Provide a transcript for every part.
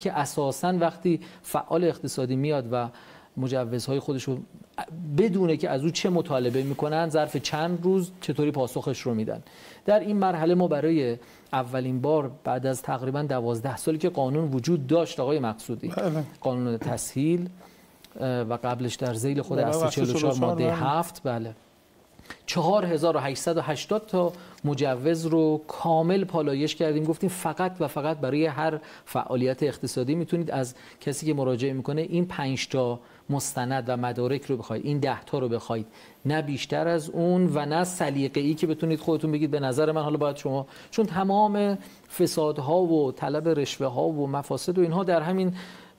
که اساسا وقتی فعال اقتصادی میاد و مجوزهای خودش رو بدونه که از او چه مطالبه میکنن ظرف چند روز چطوری پاسخش رو میدن در این مرحله ما برای اولین بار بعد از تقریبا دوازده سالی که قانون وجود داشت آقای مقصودی بله. قانون تسهیل و قبلش در زیل خود بله. اصل 44 ماده 7 بله 4880 تا مجوز رو کامل پالایش کردیم گفتیم فقط و فقط برای هر فعالیت اقتصادی میتونید از کسی که مراجعه میکنه این 5 تا مستند و مدارک رو بخواید این 10 تا رو بخواید نه بیشتر از اون و نه سلیقه ای که بتونید خودتون بگید به نظر من حالا باید شما چون تمام فسادها و طلب رشوه ها و مفاسد و اینها در همین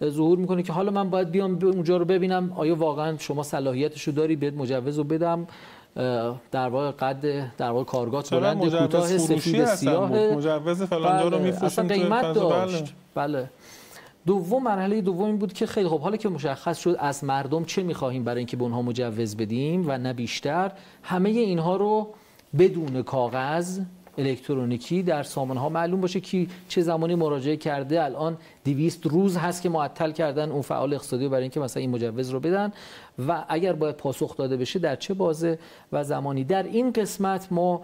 ظهور میکنه که حالا من باید بیام اونجا رو ببینم آیا واقعا شما صلاحیتش رو داری بهت مجوز رو بدم در واقع قد در واقع کارگاه بلند کوتاه سفید سیاه مجوز فلان رو بله، میفروشیم اصلا قیمت بله. داشت بله. دوم مرحله دوم این بود که خیلی خب حالا که مشخص شد از مردم چه میخواهیم برای اینکه به اونها مجوز بدیم و نه بیشتر همه اینها رو بدون کاغذ الکترونیکی در سامانه ها معلوم باشه که چه زمانی مراجعه کرده الان 200 روز هست که معطل کردن اون فعال اقتصادی برای اینکه مثلا این مجوز رو بدن و اگر باید پاسخ داده بشه در چه بازه و زمانی در این قسمت ما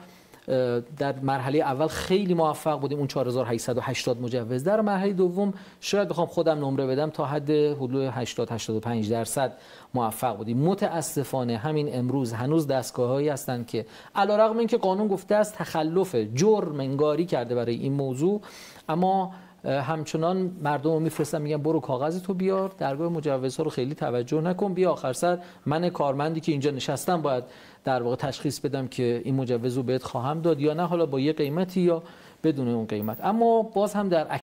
در مرحله اول خیلی موفق بودیم اون 4880 مجوز در مرحله دوم شاید بخوام خودم نمره بدم تا حد حدود 80 85 درصد موفق بودیم متاسفانه همین امروز هنوز دستگاه هایی هستند که علیرغم اینکه قانون گفته است تخلف جرم انگاری کرده برای این موضوع اما همچنان مردم رو میفرستن میگن برو کاغذ تو بیار درگاه مجوزها رو خیلی توجه نکن بیا آخر سر من کارمندی که اینجا نشستم باید در واقع تشخیص بدم که این مجوز رو بهت خواهم داد یا نه حالا با یه قیمتی یا بدون اون قیمت اما باز هم در